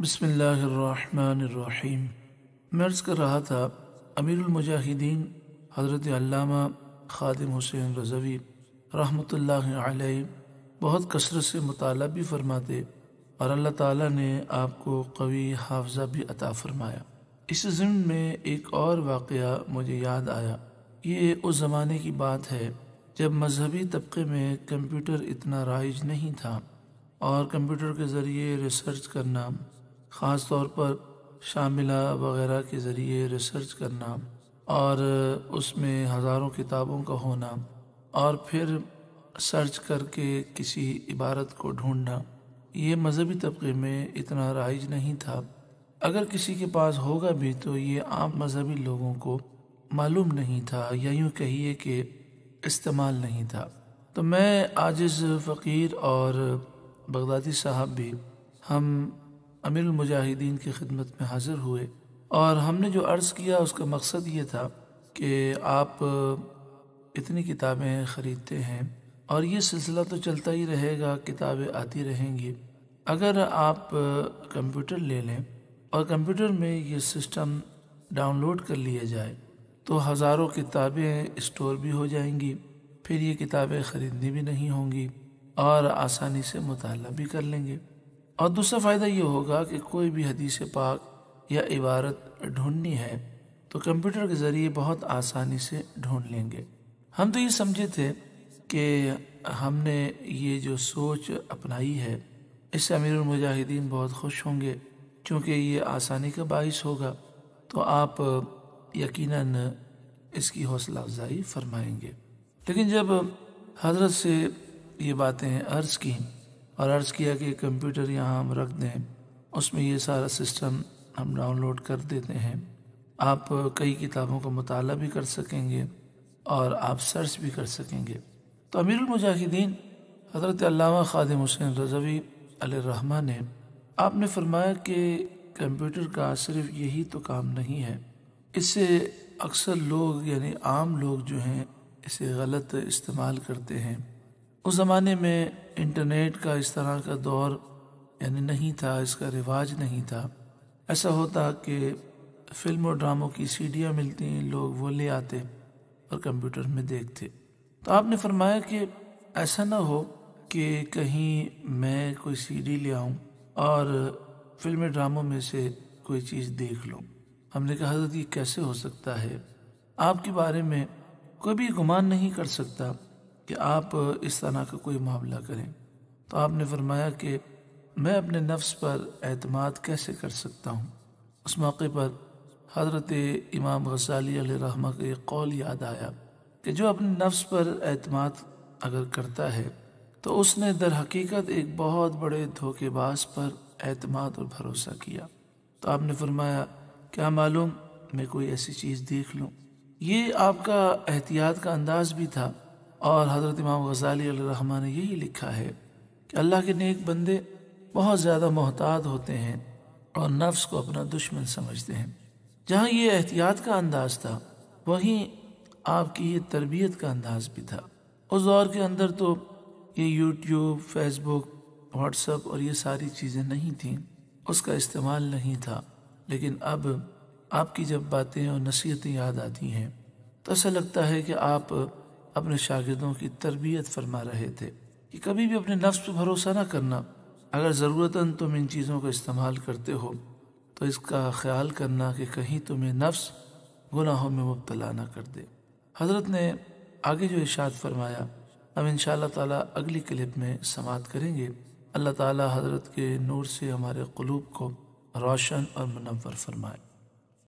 बसमीम मैं अर्ज़ कर रहा था अमीरमुजाहिदीन हज़रत अल्लामा खादिम हुसैन रजवी रहमत बहुत कसरत से मताल भी फरमाते और अल्लाह ताला ने आपको कवी हाफजा भी अता फरमाया इस जिम्न में एक और वाक़ मुझे याद आया ये उस ज़माने की बात है जब मजहबी तबके में कंप्यूटर इतना राइज नहीं था और कंप्यूटर के ज़रिए रिसर्च करना ख़ास तौर पर शामिला वगैरह के ज़रिए रिसर्च करना और उसमें हज़ारों किताबों का होना और फिर सर्च करके किसी इबारत को ढूंढना ये मजहबी तबके में इतना राइज नहीं था अगर किसी के पास होगा भी तो ये आम मजहबी लोगों को मालूम नहीं था या यूँ कहिए कि इस्तेमाल नहीं था तो मैं आजिज़ फ़कीर और बगदादी साहब भी हम अमीर मुजाहिदीन की खिदमत में हाजिर हुए और हमने जो अर्ज़ किया उसका मकसद ये था कि आप इतनी किताबें ख़रीदते हैं और ये सिलसिला तो चलता ही रहेगा किताबें आती रहेंगी अगर आप कंप्यूटर ले लें और कंप्यूटर में ये सिस्टम डाउनलोड कर लिया जाए तो हज़ारों किताबें स्टोर भी हो जाएंगी फिर ये किताबें ख़रीदनी भी नहीं होंगी और आसानी से मुताला भी कर लेंगे और दूसरा फ़ायदा ये होगा कि कोई भी हदीस पाक या इबारत ढूंढनी है तो कंप्यूटर के ज़रिए बहुत आसानी से ढूंढ लेंगे हम तो ये समझे थे कि हमने ये जो सोच अपनाई है इससे अमीर मुजाहिदीन बहुत खुश होंगे क्योंकि ये आसानी का बायस होगा तो आप यकीनन इसकी हौसला अफजाई फरमाएंगे लेकिन जब हजरत से ये बातें अर्ज़ की और अर्ज़ किया कि कंप्यूटर यहाँ हम रख दें उसमें ये सारा सिस्टम हम डाउनलोड कर देते हैं आप कई किताबों का मताल भी कर सकेंगे और आप सर्च भी कर सकेंगे तो मुजाहिदीन हज़रत ख़ादम हुसैन रजवी रहमा ने आपने फरमाया कि कंप्यूटर का सिर्फ यही तो काम नहीं है इससे अक्सर लोग यानी आम लोग जो हैं इसे गलत इस्तेमाल करते हैं उस ज़माने में इंटरनेट का इस तरह का दौर यानी नहीं था इसका रिवाज नहीं था ऐसा होता कि फिल्म और ड्रामों की सीडियाँ मिलती हैं लोग वो ले आते और कंप्यूटर में देखते तो आपने फरमाया कि ऐसा ना हो कि कहीं मैं कोई सीडी ले आऊँ और फिल्म ड्रामों में से कोई चीज़ देख लूँ हमने कहा हजरत ये कैसे हो सकता है आपके बारे में कोई भी गुमान नहीं कर सकता कि आप इस तरह का कोई मामला करें तो आपने फरमाया कि मैं अपने नफ्स पर एतमाद कैसे कर सकता हूँ उस मौके पर हज़रत इमाम गसाली रहमा का एक कौल याद आया कि जो अपने नफ्स पर अतमाद अगर करता है तो उसने दर हकीकत एक बहुत बड़े धोखेबाज पर एतमाद और भरोसा किया तो आपने फरमाया क्या मालूम मैं कोई ऐसी चीज़ देख लूँ ये आपका एहतियात का अंदाज भी था और हज़रत इमाम गज़ाली रहमा ने यही लिखा है कि अल्लाह के नेक बंदे बहुत ज़्यादा मोहतात होते हैं और नफ्स को अपना दुश्मन समझते हैं जहाँ ये एहतियात का अंदाज था वहीं आपकी ये तरबियत का अंदाज भी था उस दौर के अंदर तो ये यूट्यूब फेसबुक व्हाट्सअप और ये सारी चीज़ें नहीं थीं उसका इस्तेमाल नहीं था लेकिन अब आपकी जब बातें और नसीहतें याद आती हैं तो ऐसा लगता है कि आप अपने शागिदों की तरबियत फरमा रहे थे कि कभी भी अपने नफ्स पर भरोसा न करना अगर ज़रूरतन तुम इन चीज़ों का इस्तेमाल करते हो तो इसका ख्याल करना कि कहीं तुम्हें नफ्स गुनाहों में मुबतला ना कर दे हज़रत ने आगे जो इशाद फरमाया हम इन शाह अगली क्लिप में समात करेंगे अल्लाह ताला हज़रत के नूर से हमारे कलूब को रोशन और मुनवर फरमाए